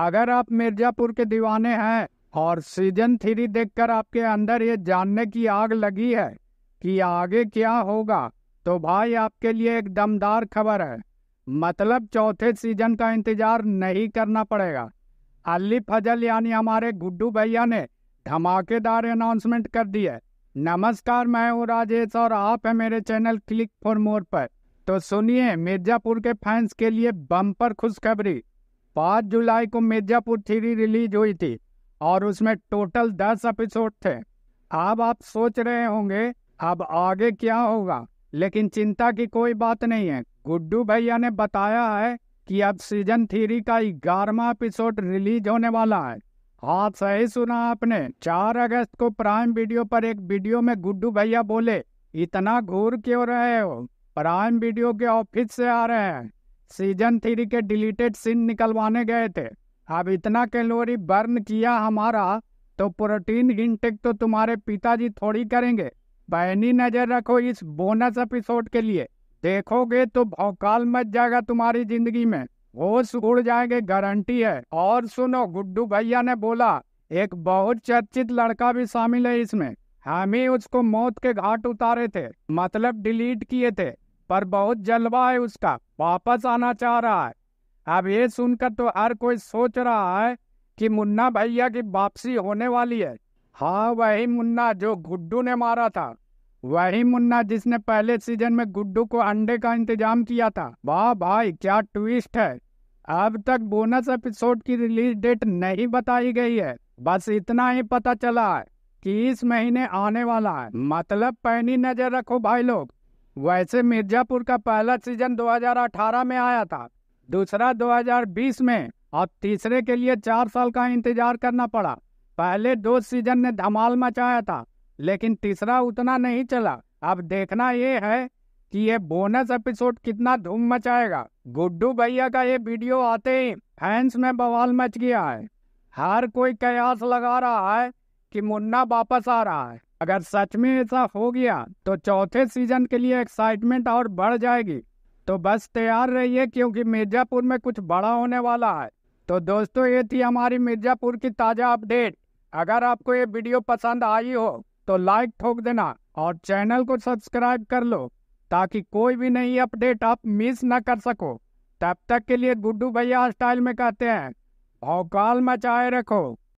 अगर आप मिर्जापुर के दीवाने हैं और सीजन थ्री देखकर आपके अंदर ये जानने की आग लगी है कि आगे क्या होगा तो भाई आपके लिए एक दमदार खबर है मतलब चौथे सीजन का इंतजार नहीं करना पड़ेगा अली फजल यानी हमारे गुड्डू भैया ने धमाकेदार अनाउंसमेंट कर दी है नमस्कार मैं हूँ राजेश और आप है मेरे चैनल क्लिक फॉर मोर पर तो सुनिए मिर्जापुर के फैंस के लिए बम्पर खुशखबरी पाँच जुलाई को मिर्जापुर थ्री रिलीज हुई थी और उसमें टोटल दस एपिसोड थे अब आप सोच रहे होंगे अब आगे क्या होगा लेकिन चिंता की कोई बात नहीं है गुड्डू भैया ने बताया है कि अब सीजन थ्री का ग्यारहवा एपिसोड रिलीज होने वाला है हाँ सही सुना आपने चार अगस्त को प्राइम वीडियो पर एक वीडियो में गुड्डू भैया बोले इतना घूर क्यों रहे हो प्राइम वीडियो के ऑफिस से आ रहे हैं सीजन थ्री के डिलीटेड सीन निकलवाने गए थे अब इतना कैलोरी बर्न किया हमारा तो प्रोटीन इनटेक तो तुम्हारे पिताजी थोड़ी करेंगे बहनी नज़र रखो इस बोनस एपिसोड के लिए देखोगे तो भौकाल मच जाएगा तुम्हारी जिंदगी में होश उड़ जाएंगे गारंटी है और सुनो गुड्डू भैया ने बोला एक बहुत चर्चित लड़का भी शामिल है इसमें हम ही उसको मौत के घाट उतारे थे मतलब डिलीट किए थे पर बहुत जलवा है उसका वापस आना चाह रहा है अब ये सुनकर तो हर कोई सोच रहा है कि मुन्ना भैया की वापसी होने वाली है हाँ वही मुन्ना जो गुड्डू ने मारा था वही मुन्ना जिसने पहले सीजन में गुड्डू को अंडे का इंतजाम किया था वाह भाई क्या ट्विस्ट है अब तक बोनस एपिसोड की रिलीज डेट नहीं बताई गई है बस इतना ही पता चला है कि इस महीने आने वाला है मतलब पैनी नजर रखो भाई लोग वैसे मिर्जापुर का पहला सीजन 2018 में आया था दूसरा 2020 में और तीसरे के लिए चार साल का इंतजार करना पड़ा पहले दो सीजन ने धमाल मचाया था लेकिन तीसरा उतना नहीं चला अब देखना ये है कि ये बोनस एपिसोड कितना धूम मचाएगा गुड्डू भैया का ये वीडियो आते ही फैंस में बवाल मच गया है हर कोई कयास लगा रहा है कि मुन्ना वापस आ रहा है अगर सच में ऐसा हो गया तो चौथे सीजन के लिए एक्साइटमेंट और बढ़ जाएगी तो बस तैयार रहिए क्योंकि मिर्ज़ापुर में कुछ बड़ा होने वाला है तो दोस्तों ये थी हमारी मिर्ज़ापुर की ताज़ा अपडेट अगर आपको ये वीडियो पसंद आई हो तो लाइक ठोक देना और चैनल को सब्सक्राइब कर लो ताकि कोई भी नई अपडेट आप मिस न कर सको तब तक के लिए गुड्डू भैया स्टाइल में कहते हैं भौकाल मचाए रखो